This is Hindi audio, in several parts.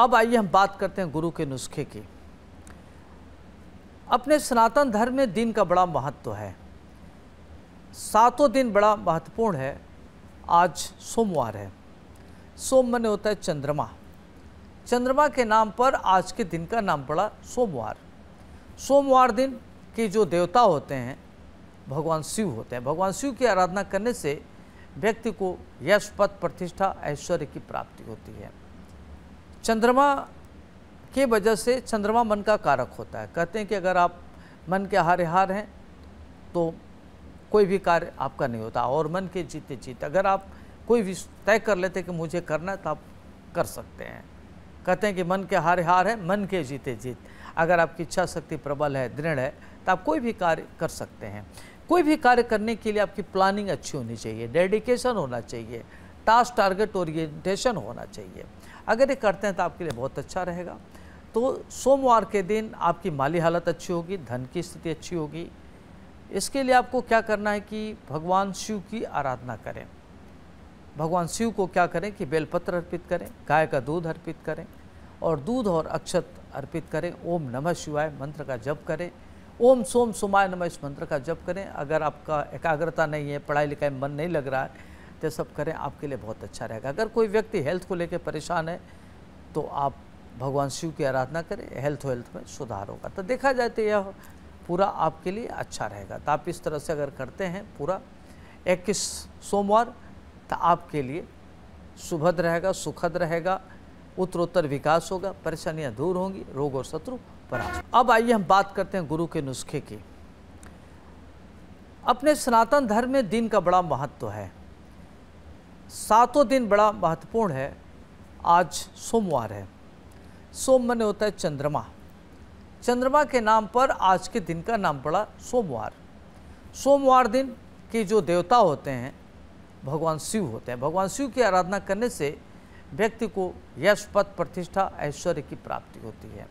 अब आइए हम बात करते हैं गुरु के नुस्खे की अपने सनातन धर्म में दिन का बड़ा महत्व है सातों दिन बड़ा महत्वपूर्ण है आज सोमवार है सोम मन होता है चंद्रमा चंद्रमा के नाम पर आज के दिन का नाम पड़ा सोमवार सोमवार दिन के जो देवता होते हैं भगवान शिव होते हैं भगवान शिव की आराधना करने से व्यक्ति को यश पद प्रतिष्ठा ऐश्वर्य की प्राप्ति होती है चंद्रमा के वजह से चंद्रमा मन का कारक होता है कहते हैं कि अगर आप मन के हारे हार हैं तो कोई भी कार्य आपका नहीं होता और मन के जीते जीत अगर आप कोई भी तय कर लेते कि मुझे करना है तो आप कर सकते हैं कहते हैं कि मन के हारे हार है मन के जीते जीत अगर आपकी इच्छा शक्ति प्रबल है दृढ़ है तो आप कोई भी कार्य कर सकते हैं कोई भी कार्य करने के लिए आपकी प्लानिंग अच्छी होनी चाहिए डेडिकेशन होना चाहिए टास्क टारगेट ओरिएंटेशन होना चाहिए अगर ये करते हैं तो आपके लिए बहुत अच्छा रहेगा तो सोमवार के दिन आपकी माली हालत अच्छी होगी धन की स्थिति अच्छी होगी इसके लिए आपको क्या करना है कि भगवान शिव की आराधना करें भगवान शिव को क्या करें कि बेलपत्र अर्पित करें गाय का दूध अर्पित करें और दूध और अक्षत अर्पित करें ओम नमः शिवाय मंत्र का जप करें ओम सोम सोमाय नमः इस मंत्र का जप करें अगर आपका एकाग्रता नहीं है पढ़ाई लिखाई मन नहीं लग रहा है ये सब करें आपके लिए बहुत अच्छा रहेगा अगर कोई व्यक्ति हेल्थ को लेकर परेशान है तो आप भगवान शिव की आराधना करें हेल्थ वेल्थ में सुधार होगा तो देखा जाए तो यह पूरा आपके लिए अच्छा रहेगा तो आप इस तरह से अगर करते हैं पूरा इक्कीस सोमवार तो आपके लिए सुभद रहेगा सुखद रहेगा उत्तरोत्तर विकास होगा परेशानियां दूर होंगी रोग और शत्रु पर अब आइए हम बात करते हैं गुरु के नुस्खे की अपने सनातन धर्म में दिन का बड़ा महत्व है सातों दिन बड़ा महत्वपूर्ण है आज सोमवार है सोम मने होता है चंद्रमा चंद्रमा के नाम पर आज के दिन का नाम पड़ा सोमवार सोमवार दिन के जो देवता होते हैं भगवान शिव होते हैं भगवान शिव की आराधना करने से व्यक्ति को यश पद प्रतिष्ठा ऐश्वर्य की प्राप्ति होती है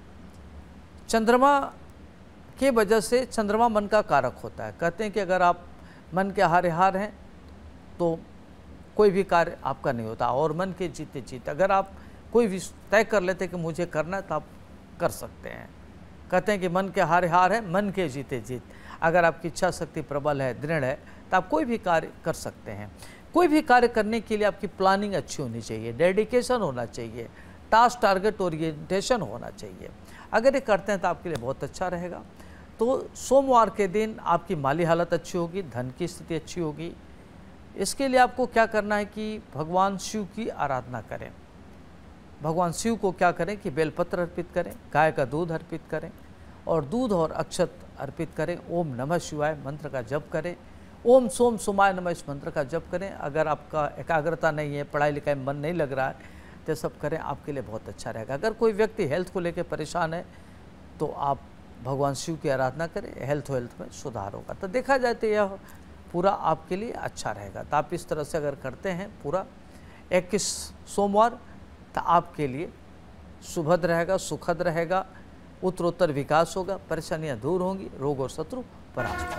चंद्रमा के वजह से चंद्रमा मन का कारक होता है कहते हैं कि अगर आप मन के हारे हार हैं तो कोई भी कार्य आपका नहीं होता और मन के जीते जीत अगर आप कोई भी तय कर लेते कि मुझे करना है तो आप कर सकते हैं कहते हैं कि मन के हार हार है मन के जीते जीत अगर आपकी इच्छा शक्ति प्रबल है दृढ़ है तो आप कोई भी कार्य कर सकते हैं कोई भी कार्य करने के लिए आपकी प्लानिंग अच्छी होनी चाहिए डेडिकेशन होना चाहिए टास्क टारगेट ओरिएंटेशन होना चाहिए अगर ये करते हैं तो आपके लिए बहुत अच्छा रहेगा तो सोमवार के दिन आपकी माली हालत अच्छी होगी धन की स्थिति अच्छी होगी इसके लिए आपको क्या करना है कि भगवान शिव की आराधना करें भगवान शिव को क्या करें कि बेलपत्र अर्पित करें गाय का दूध अर्पित करें और दूध और अक्षत अर्पित करें ओम नमः शिवाय मंत्र का जप करें ओम सोम सुमाय नमः इस मंत्र का जप करें अगर आपका एकाग्रता नहीं है पढ़ाई लिखाई मन नहीं लग रहा है तो सब करें आपके लिए बहुत अच्छा रहेगा अगर कोई व्यक्ति हेल्थ को लेकर परेशान है तो आप भगवान शिव की आराधना करें हेल्थ वेल्थ में सुधार होगा तो देखा जाए तो यह पूरा आपके लिए अच्छा रहेगा तो आप इस तरह से अगर करते हैं पूरा इक्कीस सोमवार तो आपके लिए सुभद रहेगा सुखद रहेगा उत्तरोत्तर विकास होगा परेशानियां दूर होंगी रोग और शत्रु परास्त